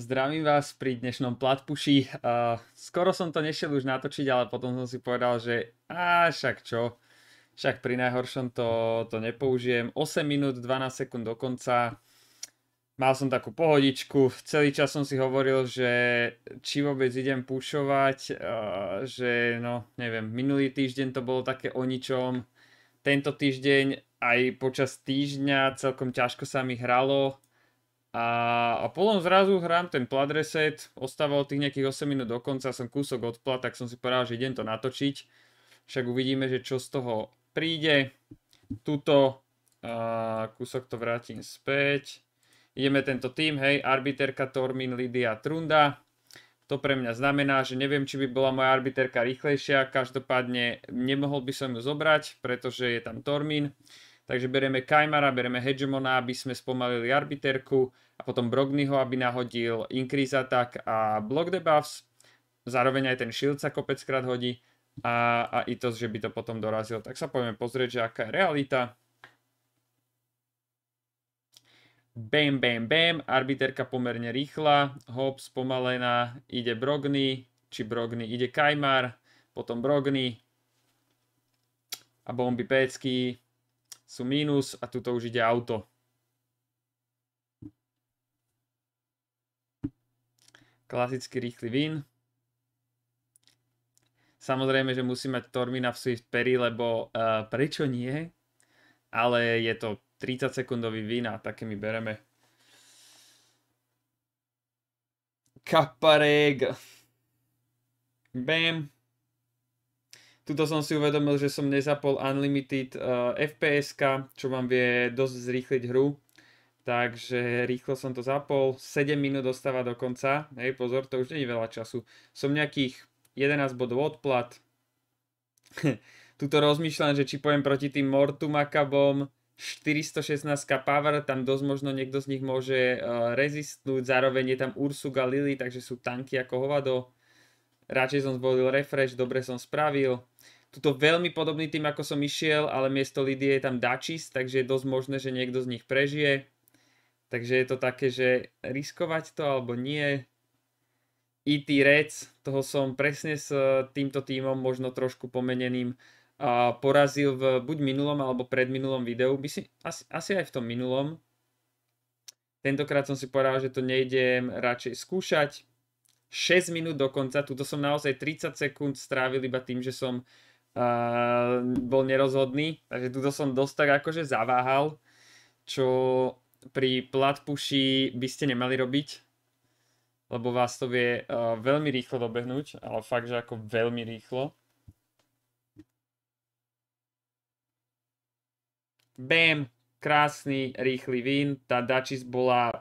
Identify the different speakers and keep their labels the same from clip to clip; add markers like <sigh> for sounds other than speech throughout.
Speaker 1: Zdravím vás pri dnešnom platpuši. Uh, skoro som to nešiel už natočiť, ale potom som si povedal, že a však čo, však pri najhoršom to, to nepoužijem. 8 minút 12 sekúnd do konca. Mal som takú pohodičku, celý čas som si hovoril, že či vôbec idem pušovať, uh, že no neviem, minulý týždeň to bolo také o ničom, tento týždeň aj počas týždňa celkom ťažko sa mi hralo, a, a potom zrazu hrám ten plat reset, ostávalo tých nejakých 8 minút do konca, som kúsok odpla, tak som si povedal, že idem to natočiť. Však uvidíme, že čo z toho príde. Tuto a, kúsok to vrátim späť. Ideme tento tým, hej, arbiterka Tormin Lidia Trunda. To pre mňa znamená, že neviem, či by bola moja arbiterka rýchlejšia, každopádne nemohol by som ju zobrať, pretože je tam Tormin. Takže bereme Kajmara, bereme Hegemona, aby sme spomalili Arbiterku a potom Brognyho, aby nahodil Increase Attack a Block Debuffs. Zároveň aj ten Shield sa kopeckrát hodí a, a to že by to potom dorazil. Tak sa poďme pozrieť, že aká je realita. Bam, bam, bam, arbiterka pomerne rýchla, hop, spomalená, ide Brogny, či Brogny, ide Kajmar, potom Brogny a bomby Pecky, sú mínus a tuto už ide auto. Klasický rýchly win. Samozrejme, že musí mať Tormina v Swift Perry, lebo uh, prečo nie? Ale je to 30 sekundový win a také my bereme. Kapareg. Bam. Tuto som si uvedomil, že som nezapol Unlimited uh, eh, fps čo vám vie dosť zrýchliť hru. Takže rýchlo som to zapol. 7 minút dostáva do konca. Hej, pozor, to už nie je veľa času. Som nejakých 11 bodov odplat. <laughs> Tuto rozmýšľam, že či pojem proti tým Mortumakabom, 416 power, tam dosť možno niekto z nich môže uh, rezistnúť, zároveň je tam Ursuga Lily, takže sú tanky ako hovado radšej som zvolil refresh, dobre som spravil. Tuto veľmi podobný tým, ako som išiel, ale miesto Lidie je tam Dačis, takže je dosť možné, že niekto z nich prežije. Takže je to také, že riskovať to alebo nie. IT e Rec, toho som presne s e, týmto týmom, možno trošku pomeneným, porazil v buď minulom alebo predminulom videu. By si, asi, asi aj v tom minulom. Tentokrát som si povedal, že to nejdem radšej skúšať, 6 minút do konca, tuto som naozaj 30 sekúnd strávil iba tým, že som uh, bol nerozhodný, takže tuto som dosť tak akože zaváhal, čo pri platpuši by ste nemali robiť, lebo vás to vie uh, veľmi rýchlo dobehnúť, ale fakt, že ako veľmi rýchlo. Bam, krásny, rýchly win. Tá Dačis bola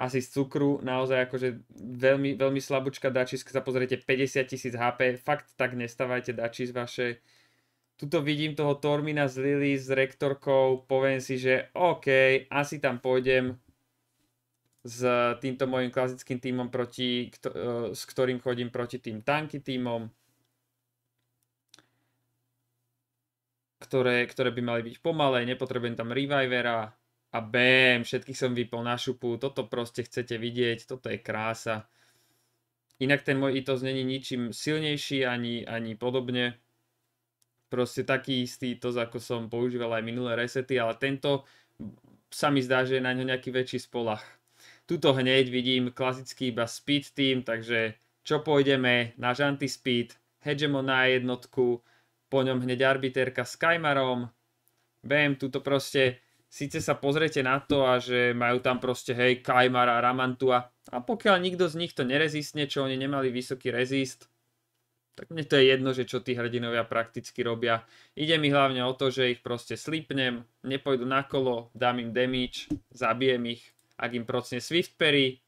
Speaker 1: asi z cukru, naozaj akože veľmi, veľmi slabúčka dačis, keď sa pozriete 50 tisíc HP, fakt tak nestávajte dačis vaše. Tuto vidím toho Tormina z Lily s rektorkou, poviem si, že OK, asi tam pôjdem s týmto môjim klasickým týmom, proti, kto, e, s ktorým chodím proti tým tanky týmom, ktoré, ktoré by mali byť pomalé, nepotrebujem tam revivera, a bam, všetkých som vypol na šupu, toto proste chcete vidieť, toto je krása. Inak ten môj ITOS není ničím silnejší ani, ani podobne. Proste taký istý ITOS, ako som používal aj minulé resety, ale tento sa mi zdá, že je na ňo nejaký väčší spolach. Tuto hneď vidím klasický iba speed team, takže čo pôjdeme, náš anti-speed, Hegemon na jednotku, po ňom hneď arbiterka s Kajmarom, BM tuto proste síce sa pozriete na to a že majú tam proste hej Kajmara, Ramantua a pokiaľ nikto z nich to nerezistne, čo oni nemali vysoký rezist, tak mne to je jedno, že čo tí hrdinovia prakticky robia. Ide mi hlavne o to, že ich proste slipnem, nepojdu na kolo, dám im damage, zabijem ich, ak im procne Swift Perry.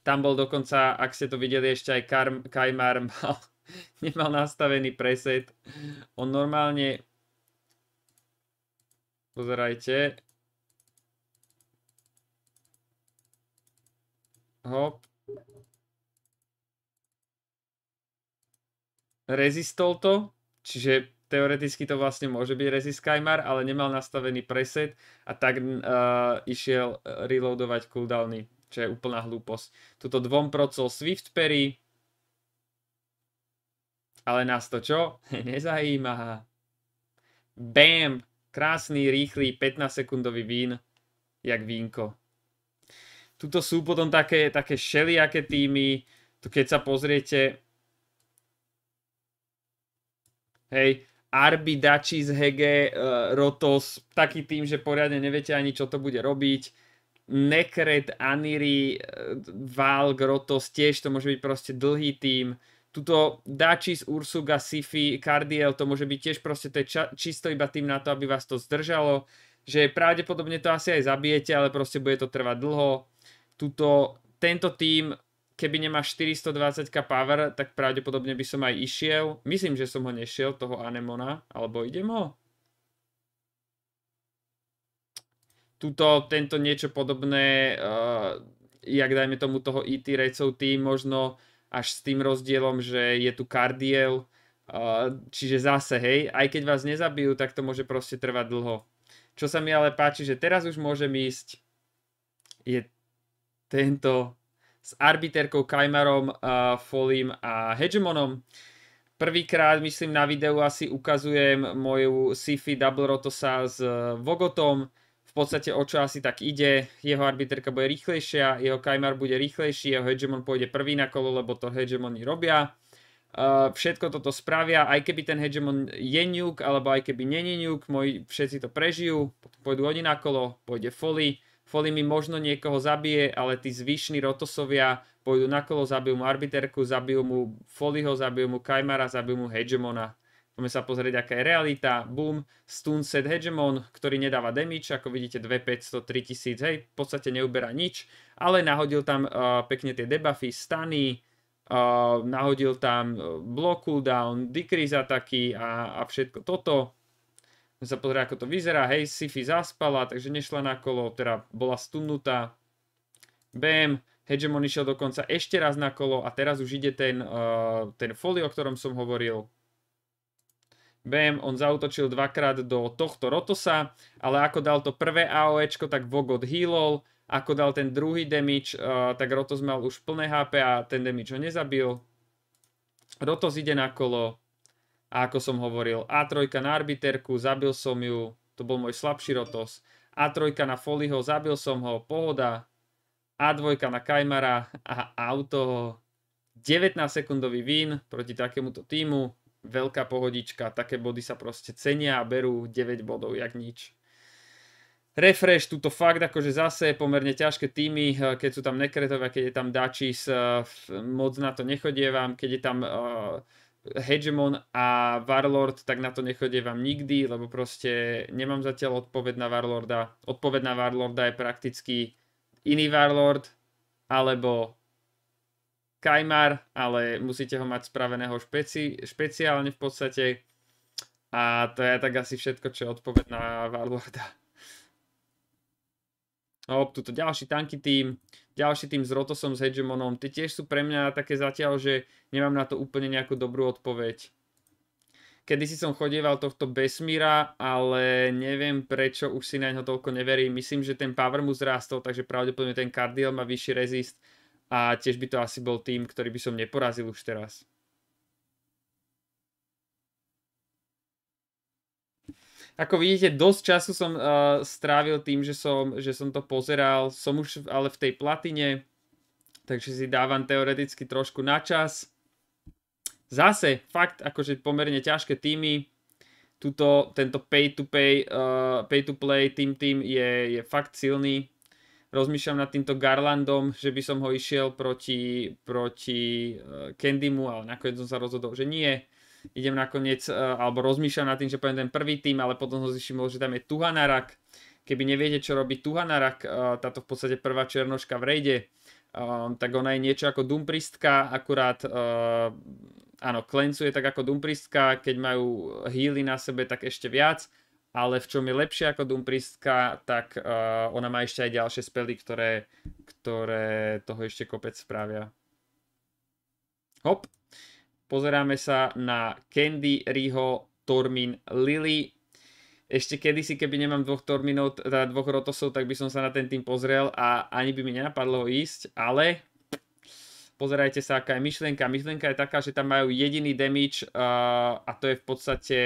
Speaker 1: Tam bol dokonca, ak ste to videli, ešte aj Kajmar mal, <laughs> nemal nastavený preset. On normálne Pozerajte. Hop. Rezistol to, čiže teoreticky to vlastne môže byť Resist Skymar, ale nemal nastavený preset a tak uh, išiel e, reloadovať cooldowny, čo je úplná hlúposť. Tuto dvom procol Swift Perry, ale nás to čo? <laughs> Nezajímá. Bam! Krásny, rýchly, 15-sekundový vín, jak vínko. Tuto sú potom také, také šeliaké týmy, tu keď sa pozriete, hej, Arby, Dačis, Hege, uh, Rotos, taký tým, že poriadne neviete ani, čo to bude robiť. Nekret, Aniri, eh, Valk, Rotos, tiež to môže byť proste dlhý tým Tuto Dačis, Ursuga, Sifi, Cardiel, to môže byť tiež proste, to je ča- čisto iba tým na to, aby vás to zdržalo, že pravdepodobne to asi aj zabijete, ale proste bude to trvať dlho. Tuto, tento tým, keby nemá 420k power, tak pravdepodobne by som aj išiel. Myslím, že som ho nešiel, toho Anemona, alebo idem ho? Tuto, tento niečo podobné, uh, jak dajme tomu toho ET racov tým, možno až s tým rozdielom, že je tu kardiel, čiže zase, hej, aj keď vás nezabijú, tak to môže proste trvať dlho. Čo sa mi ale páči, že teraz už môžem ísť, je tento s arbiterkou Kajmarom, uh, Folim a Hegemonom. Prvýkrát, myslím, na videu asi ukazujem moju Sifi Double Rotosa s e, Vogotom v podstate o čo asi tak ide, jeho arbiterka bude rýchlejšia, jeho Kajmar bude rýchlejší, jeho hegemon pôjde prvý na kolo, lebo to hegemoni robia. Uh, všetko toto spravia, aj keby ten hegemon je ňuk, alebo aj keby není nuke, všetci to prežijú, pôjdu oni na kolo, pôjde Foli, Foli mi možno niekoho zabije, ale tí zvyšní Rotosovia pôjdu na kolo, zabijú mu Arbiterku, zabijú mu Foliho, zabijú mu Kajmara, zabijú mu Hegemona. Poďme sa pozrieť, aká je realita. Boom, set Hegemon, ktorý nedáva damage, ako vidíte 2500, 3000, hej, v podstate neuberá nič, ale nahodil tam uh, pekne tie debuffy, stany, uh, nahodil tam eh, block cooldown, decrease ataky a, a všetko toto. Poďme sa pozrieť, ako to vyzerá. Hej, Sifi zaspala, takže nešla na kolo, teda bola stunnutá. Bam. Hegemon išiel dokonca ešte raz na kolo a teraz už ide ten, uh, ten folio, o ktorom som hovoril. BM on zautočil dvakrát do tohto Rotosa, ale ako dal to prvé AOEčko, tak Vog healol, ako dal ten druhý damage, uh, tak Rotos mal už plné HP a ten damage ho nezabil. Rotos ide na kolo a ako som hovoril, A3 na arbiterku, zabil som ju, to bol môj slabší Rotos. A3 na Foliho, zabil som ho, pohoda. A2 na Kajmara a auto 19 sekundový win proti takémuto týmu veľká pohodička, také body sa proste cenia a berú 9 bodov, jak nič. Refresh, tuto fakt, akože zase pomerne ťažké týmy, eh, keď sú tam Nekretové, keď je tam Dačis, eh, moc na to nechodievam, keď je tam eh, Hegemon a Warlord, tak na to nechodievam nikdy, lebo proste nemám zatiaľ odpoved na Warlorda. Odpoved na Warlorda je prakticky iný Warlord, alebo kajmar, ale musíte ho mať spraveného špeci, špeciálne v podstate. A to je tak asi všetko, čo je odpoved na Warlorda. Hop, tuto ďalší tanky tým, ďalší tým s Rotosom, s Hegemonom. Tie tiež sú pre mňa také zatiaľ, že nemám na to úplne nejakú dobrú odpoveď. Kedy si som chodieval tohto Besmíra, ale neviem prečo už si na ňo toľko neverím. Myslím, že ten power mu zrástol, takže pravdepodobne ten Cardiel má vyšší rezist a tiež by to asi bol tým, ktorý by som neporazil už teraz. Ako vidíte, dosť času som uh, strávil tým, že som, že som to pozeral. Som už ale v tej platine, takže si dávam teoreticky trošku na čas. Zase, fakt, akože pomerne ťažké týmy. Tuto, tento pay to, pay, uh, pay to play tým je, je fakt silný rozmýšľam nad týmto Garlandom, že by som ho išiel proti, proti Candymu, eh, ale nakoniec som sa rozhodol, že nie. Idem nakoniec, eh, alebo rozmýšľam nad tým, že poviem ten prvý tým, ale potom som zvyšil, že tam je Tuhanarak. Keby neviete, čo robí Tuhanarak, eh, táto v podstate prvá černoška v rejde, tak ona je niečo ako Dumpristka, akurát áno, klencuje tak ako Dumpristka, keď majú healy na sebe, tak ešte viac ale v čom je lepšia ako Dumpriska, tak uh, ona má ešte aj ďalšie spely, ktoré, ktoré toho ešte kopec spravia. Hop. Pozeráme sa na Candy, Riho, Tormin, Lily. Ešte kedysi, keby nemám dvoch Torminov, teda dvoch Rotosov, tak by som sa na ten tým pozrel a ani by mi nenapadlo ho ísť, ale pozerajte sa, aká je myšlienka. Myšlienka je taká, že tam majú jediný damage uh, a to je v podstate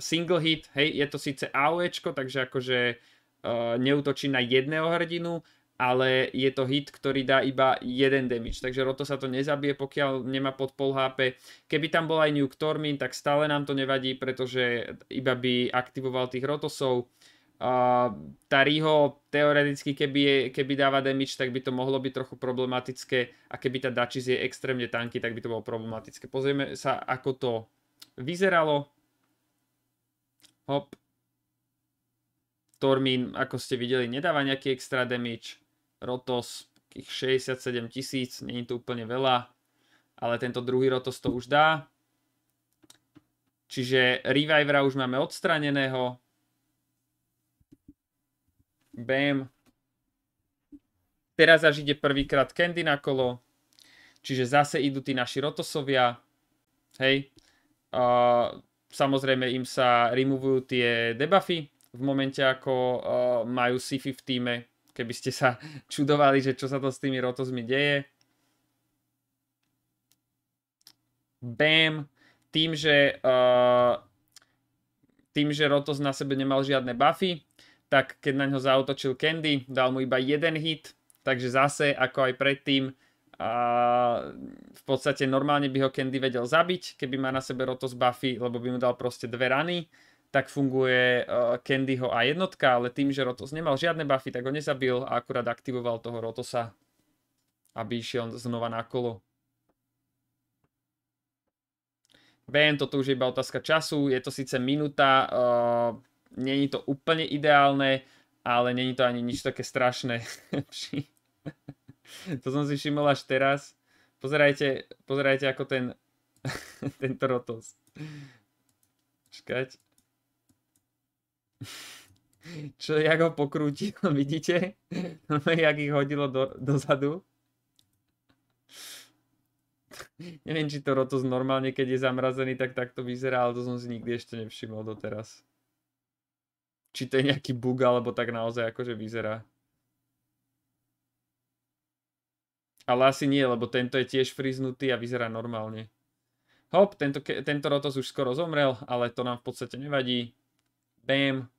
Speaker 1: single hit, hej, je to síce AOEčko, takže akože uh, e, neutočí na jedného hrdinu, ale je to hit, ktorý dá iba jeden damage, takže Roto sa to nezabije, pokiaľ nemá pod pol HP. Keby tam bol aj New Tormin, tak stále nám to nevadí, pretože iba by aktivoval tých Rotosov. Uh, Riho teoreticky, keby, je, keby dáva damage, tak by to mohlo byť trochu problematické a keby tá Dachis je extrémne tanky, tak by to bolo problematické. Pozrieme sa, ako to vyzeralo Hop. Tormín, ako ste videli, nedáva nejaký extra damage. Rotos, takých 67 tisíc, není to úplne veľa. Ale tento druhý Rotos to už dá. Čiže Revivera už máme odstraneného. Bam. Teraz až ide prvýkrát Candy na kolo. Čiže zase idú tí naši Rotosovia. Hej. Uh, Samozrejme im sa removujú tie debuffy v momente, ako uh, majú sify v týme, keby ste sa <laughs> čudovali, že čo sa to s tými rotozmi deje. Bam! Tým, že, uh, tým, že Rotos na sebe nemal žiadne buffy, tak keď na ňo zautočil Candy, dal mu iba jeden hit, takže zase, ako aj predtým, a v podstate normálne by ho Candy vedel zabiť, keby má na sebe Rotos buffy, lebo by mu dal proste dve rany, tak funguje e, Candyho a jednotka, ale tým, že Rotos nemal žiadne buffy, tak ho nezabil a akurát aktivoval toho Rotosa, aby išiel znova na kolo. Viem, toto už je iba otázka času, je to síce minúta, uh, není to úplne ideálne, ale není to ani nič také strašné. <laughs> <laughs> to som si všimol až teraz. Pozerajte, pozerajte ako ten, <laughs> ten rotos. Čkať. <laughs> Čo, jak ho pokrútil, vidíte? jak ich hodilo do, dozadu. Neviem, či to rotos normálne, keď je zamrazený, tak takto vyzerá, ale to som si nikdy ešte nevšimol doteraz. Či to je nejaký bug, alebo tak naozaj akože vyzerá. Ale asi nie, lebo tento je tiež friznutý a vyzerá normálne. Hop, tento, tento rotos už skoro zomrel, ale to nám v podstate nevadí. Bam.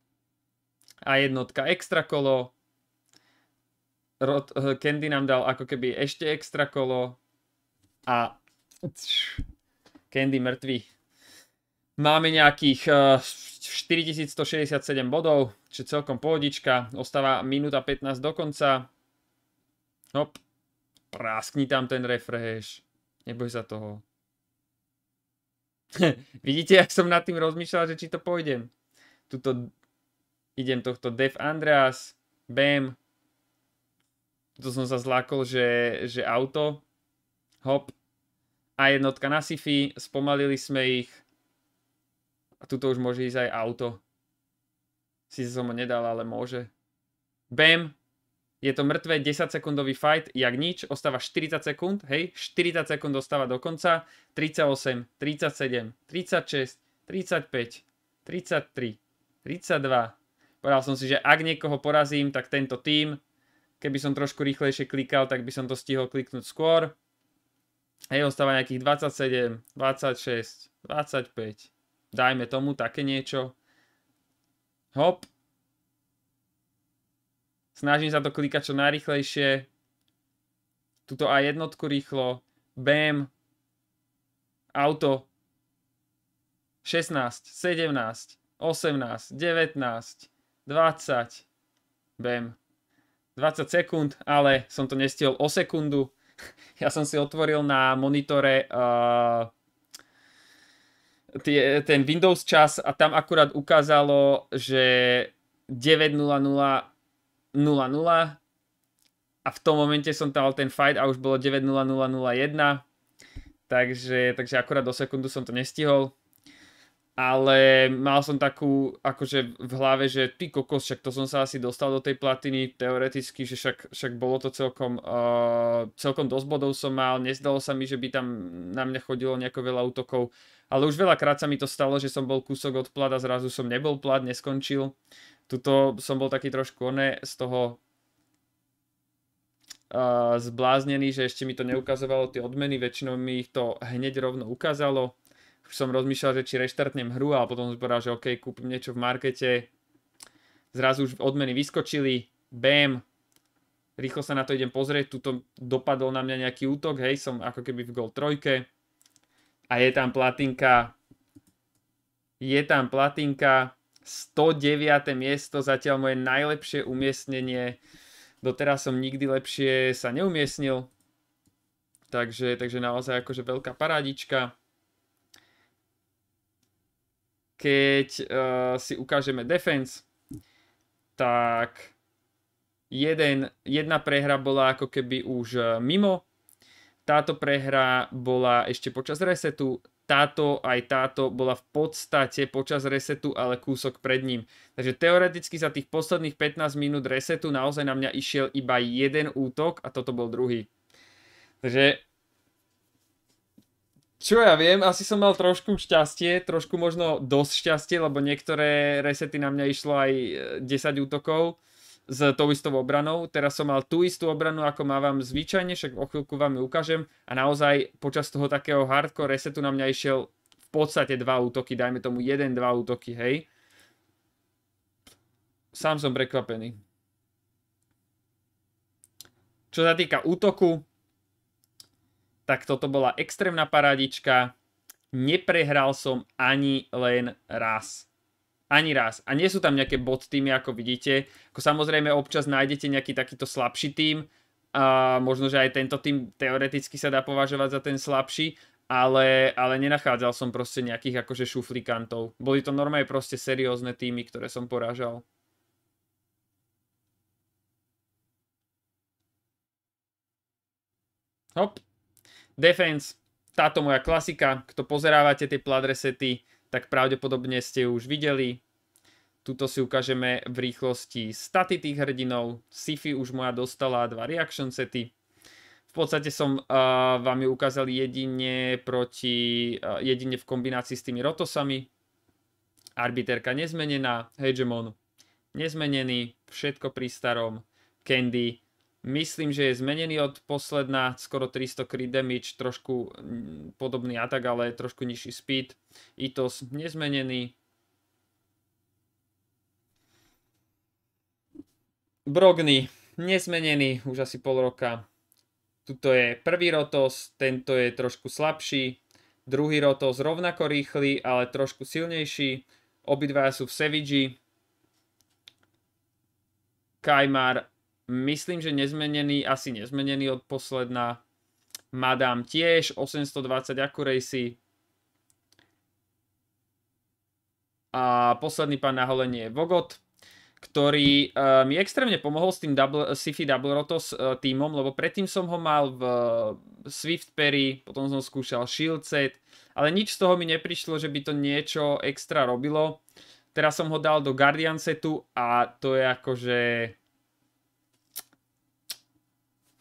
Speaker 1: A jednotka extra kolo. Rot, eh, Candy nám dal ako keby ešte extra kolo. A Candy mŕtvy. Máme nejakých 4167 eh, bodov, čiže celkom pohodička. Ostáva minúta 15 do konca. Hop, Praskni tam ten refresh. Neboj sa toho. <laughs> Vidíte, jak som nad tým rozmýšľal, že či to pôjdem. Tuto idem tohto Dev Andreas. Bam. To som sa zlákol, že, že auto. Hop. A jednotka na sci Spomalili sme ich. A tuto už môže ísť aj auto. Si som ho nedal, ale môže. Bam je to mŕtve 10 sekundový fight, jak nič, ostáva 40 sekúnd, hej, 40 sekúnd ostáva do konca, 38, 37, 36, 35, 33, 32. Povedal som si, že ak niekoho porazím, tak tento tým, keby som trošku rýchlejšie klikal, tak by som to stihol kliknúť skôr. Hej, ostáva nejakých 27, 26, 25, dajme tomu také niečo. Hop, Snažím sa to klikať čo najrychlejšie. Tuto aj 1 rýchlo. Bam. Auto. 16, 17, 18, 19, 20. Bam. 20 sekúnd, ale som to nestihol o sekundu. <laughs> Ja som si otvoril na monitore uh, tie, ten Windows čas a tam akurát ukázalo, že 9.00 0-0 a v tom momente som dal ten fight a už bolo 9-0-0-0-1, takže, takže akurát do sekundu som to nestihol ale mal som takú akože v hlave, že ty kokos, však to som sa asi dostal do tej platiny teoreticky, že však, však bolo to celkom, uh, celkom dosť bodov som mal, nezdalo sa mi, že by tam na mňa chodilo nejako veľa útokov, ale už veľakrát sa mi to stalo, že som bol kúsok od plat a zrazu som nebol plat, neskončil. Tuto som bol taký trošku oné z toho uh, zbláznený, že ešte mi to neukazovalo tie odmeny, väčšinou mi ich to hneď rovno ukázalo už som rozmýšľal, že či reštartnem hru, ale potom som povedal, že OK, kúpim niečo v markete. Zrazu už odmeny vyskočili, bam, rýchlo sa na to idem pozrieť, tuto dopadol na mňa nejaký útok, hej, som ako keby v gol trojke a je tam platinka, je tam platinka, 109. miesto, zatiaľ moje najlepšie umiestnenie. Doteraz som nikdy lepšie sa neumiestnil. Takže, takže naozaj akože veľká parádička keď uh, si ukážeme defense, tak jeden, jedna prehra bola ako keby už eh, mimo, táto prehra bola ešte počas resetu, táto aj táto bola v podstate počas resetu, ale kúsok pred ním. Takže teoreticky za tých posledných 15 minút resetu naozaj na mňa išiel iba jeden útok a toto bol druhý. Takže čo ja viem, asi som mal trošku šťastie, trošku možno dosť šťastie, lebo niektoré resety na mňa išlo aj 10 e, útokov s tou istou obranou. Teraz som mal tú istú obranu, ako mávam zvyčajne, však o chvíľku vám ju ukážem. A naozaj počas toho takého hardcore resetu na mňa išiel v podstate dva útoky, dajme tomu jeden, dva útoky, hej. Sám som prekvapený. Čo sa týka útoku, tak toto bola extrémna parádička. Neprehral som ani len raz. Ani raz. A nie sú tam nejaké bot týmy, ako vidíte. Ako samozrejme občas nájdete nejaký takýto slabší tým. A možno, že aj tento tým teoreticky sa dá považovať za ten slabší, ale, ale nenachádzal som proste nejakých akože šuflikantov. Boli to normálne proste seriózne týmy, ktoré som porážal. Hop. Defense, táto moja klasika, kto pozerávate tie pladresety, tak pravdepodobne ste ju už videli. Tuto si ukážeme v rýchlosti staty tých hrdinov. Sify už moja dostala dva reaction sety. V podstate som uh, vám ju ukázal jedine, proti, uh, jedine v kombinácii s tými rotosami. Arbiterka nezmenená, hegemon nezmenený, všetko pri starom, Candy Myslím, že je zmenený od posledná, skoro 300 crit damage, trošku mm, podobný atak, ale trošku nižší speed. Itos nezmenený. Brogny nezmenený už asi pol roka. Tuto je prvý Rotos, tento je trošku slabší. Druhý Rotos rovnako rýchly, ale trošku silnejší. Obidva sú v Savage. Kajmar Myslím, že nezmenený, asi nezmenený od posledná. Madame tiež 820 accuracy. A posledný pán na holenie je Vogot, ktorý uh, mi extrémne pomohol s tým double, Sifi Double Rotos uh, eh, týmom, lebo predtým som ho mal v uh, Swift Perry, potom som skúšal Shield Set, ale nič z toho mi neprišlo, že by to niečo extra robilo. Teraz som ho dal do Guardian setu a to je akože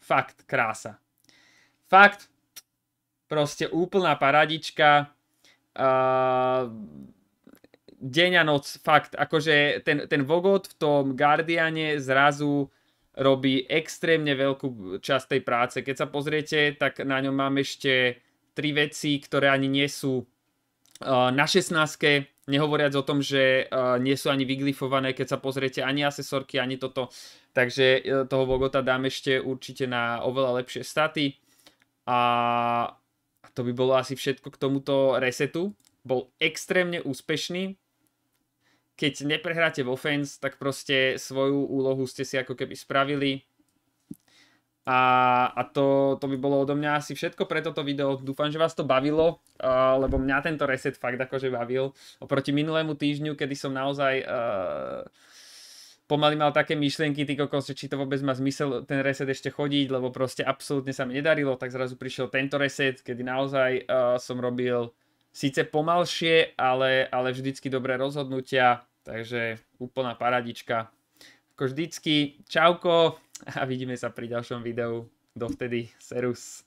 Speaker 1: Fakt, krása. Fakt, proste úplná paradička. Uh, deň a noc, fakt. Akože ten, ten Vogot v tom Guardiane zrazu robí extrémne veľkú časť tej práce. Keď sa pozriete, tak na ňom mám ešte tri veci, ktoré ani nie sú uh, na 16 Nehovoriac o tom, že uh, nie sú ani vyglifované, keď sa pozriete ani asesorky, ani toto. Takže uh, toho Bogota dám ešte určite na oveľa lepšie staty. A to by bolo asi všetko k tomuto resetu. Bol extrémne úspešný. Keď neprehráte v offense, tak proste svoju úlohu ste si ako keby spravili a, a to, to by bolo odo mňa asi všetko pre toto video. Dúfam, že vás to bavilo, uh, lebo mňa tento reset fakt akože bavil. Oproti minulému týždňu, kedy som naozaj uh, pomaly mal také myšlienky, ty kokos, že či to vôbec má zmysel ten reset ešte chodiť, lebo proste absolútne sa mi nedarilo, tak zrazu prišiel tento reset, kedy naozaj uh, som robil síce pomalšie, ale, ale vždycky dobré rozhodnutia, takže úplná paradička. Ako vždycky, čauko, a vidíme sa pri ďalšom videu. Dovtedy, serus.